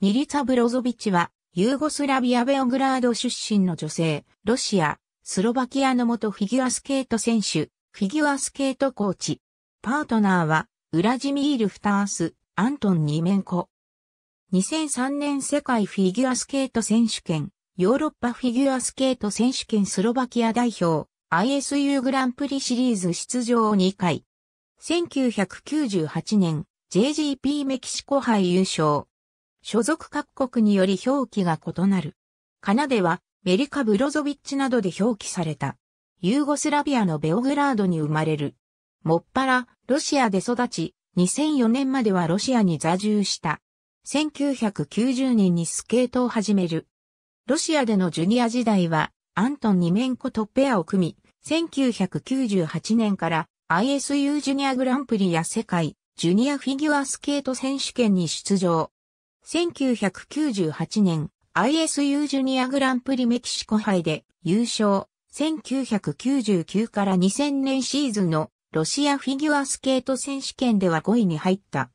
ニリツァ・ブロゾビチは、ユーゴスラビア・ベオグラード出身の女性、ロシア、スロバキアの元フィギュアスケート選手、フィギュアスケートコーチ。パートナーは、ウラジミール・フタース、アントン・ニメンコ。2003年世界フィギュアスケート選手権、ヨーロッパフィギュアスケート選手権スロバキア代表、ISU グランプリシリーズ出場を2回。1998年、JGP メキシコ杯優勝。所属各国により表記が異なる。カナデはメリカ・ブロゾビッチなどで表記された。ユーゴスラビアのベオグラードに生まれる。もっぱら、ロシアで育ち、2004年まではロシアに座住した。1990年にスケートを始める。ロシアでのジュニア時代は、アントン・ニメンコとペアを組み、1998年から ISU ジュニアグランプリや世界ジュニアフィギュアスケート選手権に出場。1998年 ISU ジュニアグランプリメキシコ杯で優勝。1999から2000年シーズンのロシアフィギュアスケート選手権では5位に入った。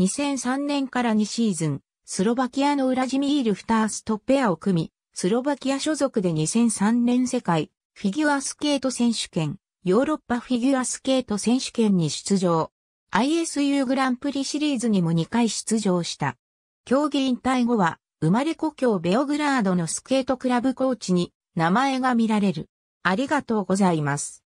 2003年から2シーズン、スロバキアのウラジミール・フターストペアを組み、スロバキア所属で2003年世界フィギュアスケート選手権、ヨーロッパフィギュアスケート選手権に出場。ISU グランプリシリーズにも2回出場した。競技引退後は、生まれ故郷ベオグラードのスケートクラブコーチに名前が見られる。ありがとうございます。